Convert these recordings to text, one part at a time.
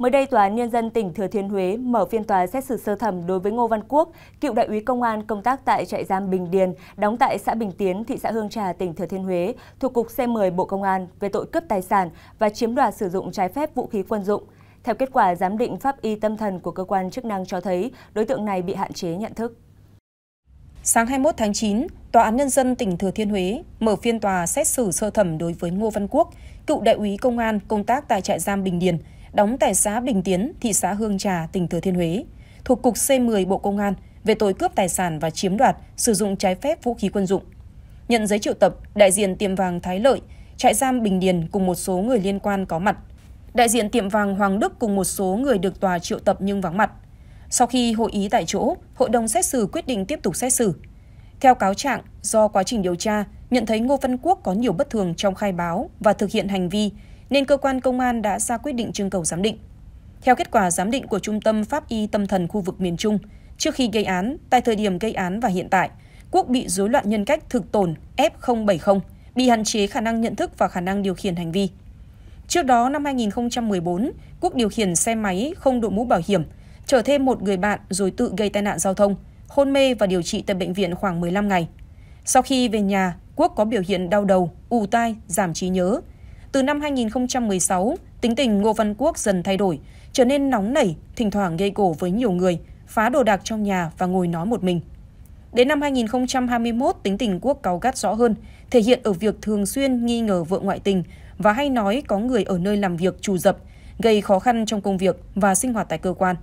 Mới đây, Tòa án Nhân dân tỉnh Thừa Thiên Huế mở phiên tòa xét xử sơ thẩm đối với Ngô Văn Quốc, cựu đại úy công an công tác tại trại giam Bình Điền, đóng tại xã Bình Tiến, thị xã Hương Trà, tỉnh Thừa Thiên Huế, thuộc Cục C10 Bộ Công an về tội cướp tài sản và chiếm đoạt sử dụng trái phép vũ khí quân dụng. Theo kết quả giám định pháp y tâm thần của cơ quan chức năng cho thấy, đối tượng này bị hạn chế nhận thức. Sáng 21 tháng 9, Tòa án Nhân dân tỉnh Thừa Thiên Huế mở phiên tòa xét xử sơ thẩm đối với Ngô Văn Quốc, cựu đại úy công an công tác tại trại giam Bình Điền, đóng tại xã Bình Tiến, thị xã Hương Trà, tỉnh Thừa Thiên Huế, thuộc Cục C10 Bộ Công an về tội cướp tài sản và chiếm đoạt sử dụng trái phép vũ khí quân dụng. Nhận giấy triệu tập, đại diện tiệm vàng Thái Lợi, trại giam Bình Điền cùng một số người liên quan có mặt. Đại diện tiệm vàng Hoàng Đức cùng một số người được tòa triệu tập nhưng vắng mặt. Sau khi hội ý tại chỗ, hội đồng xét xử quyết định tiếp tục xét xử. Theo cáo trạng, do quá trình điều tra, nhận thấy Ngô Văn Quốc có nhiều bất thường trong khai báo và thực hiện hành vi nên cơ quan công an đã ra quyết định trưng cầu giám định. Theo kết quả giám định của Trung tâm Pháp y Tâm thần khu vực miền Trung, trước khi gây án, tại thời điểm gây án và hiện tại, Quốc bị rối loạn nhân cách thực tồn F070, bị hạn chế khả năng nhận thức và khả năng điều khiển hành vi. Trước đó, năm 2014, Quốc điều khiển xe máy không đội mũ bảo hiểm, chở thêm một người bạn rồi tự gây tai nạn giao thông, hôn mê và điều trị tại bệnh viện khoảng 15 ngày. Sau khi về nhà, Quốc có biểu hiện đau đầu, ù tai, giảm trí nhớ, từ năm 2016, tính tình Ngô Văn Quốc dần thay đổi, trở nên nóng nảy, thỉnh thoảng gây cổ với nhiều người, phá đồ đạc trong nhà và ngồi nói một mình. Đến năm 2021, tính tình Quốc cáu gắt rõ hơn, thể hiện ở việc thường xuyên nghi ngờ vợ ngoại tình và hay nói có người ở nơi làm việc trù dập, gây khó khăn trong công việc và sinh hoạt tại cơ quan.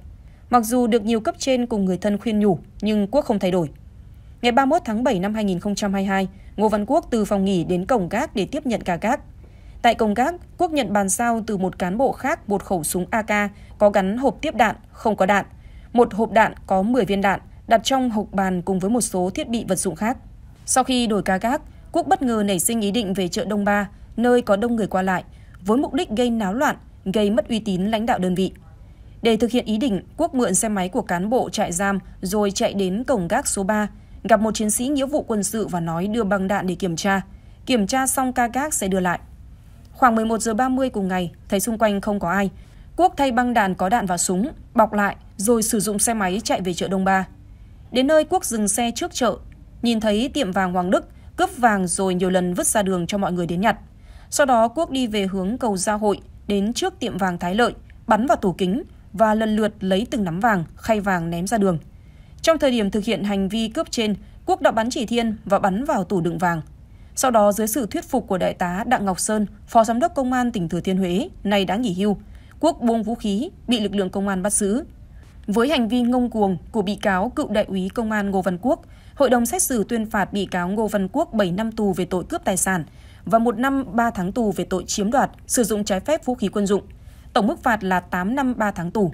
Mặc dù được nhiều cấp trên cùng người thân khuyên nhủ, nhưng Quốc không thay đổi. Ngày 31 tháng 7 năm 2022, Ngô Văn Quốc từ phòng nghỉ đến cổng gác để tiếp nhận ca gác. Tại Công Gác, Quốc nhận bàn giao từ một cán bộ khác một khẩu súng AK có gắn hộp tiếp đạn, không có đạn, một hộp đạn có 10 viên đạn đặt trong hộp bàn cùng với một số thiết bị vật dụng khác. Sau khi đổi ca gác, Quốc bất ngờ nảy sinh ý định về chợ Đông Ba, nơi có đông người qua lại, với mục đích gây náo loạn, gây mất uy tín lãnh đạo đơn vị. Để thực hiện ý định, Quốc mượn xe máy của cán bộ trại giam rồi chạy đến cổng gác số 3, gặp một chiến sĩ nghĩa vụ quân sự và nói đưa băng đạn để kiểm tra. Kiểm tra xong ca gác sẽ đưa lại. Khoảng 11 giờ 30 cùng ngày, thấy xung quanh không có ai, Quốc thay băng đàn có đạn và súng, bọc lại rồi sử dụng xe máy chạy về chợ Đông Ba. Đến nơi Quốc dừng xe trước chợ, nhìn thấy tiệm vàng Hoàng Đức, cướp vàng rồi nhiều lần vứt ra đường cho mọi người đến nhặt. Sau đó Quốc đi về hướng cầu Gia Hội, đến trước tiệm vàng Thái Lợi, bắn vào tủ kính và lần lượt lấy từng nắm vàng, khay vàng ném ra đường. Trong thời điểm thực hiện hành vi cướp trên, Quốc đã bắn chỉ thiên và bắn vào tủ đựng vàng, sau đó dưới sự thuyết phục của đại tá Đặng Ngọc Sơn, phó giám đốc công an tỉnh Thừa Thiên Huế, nay đã nghỉ hưu, Quốc buông vũ khí, bị lực lượng công an bắt giữ. Với hành vi ngông cuồng của bị cáo cựu đại úy công an Ngô Văn Quốc, hội đồng xét xử tuyên phạt bị cáo Ngô Văn Quốc 7 năm tù về tội cướp tài sản và 1 năm 3 tháng tù về tội chiếm đoạt, sử dụng trái phép vũ khí quân dụng. Tổng mức phạt là 8 năm 3 tháng tù.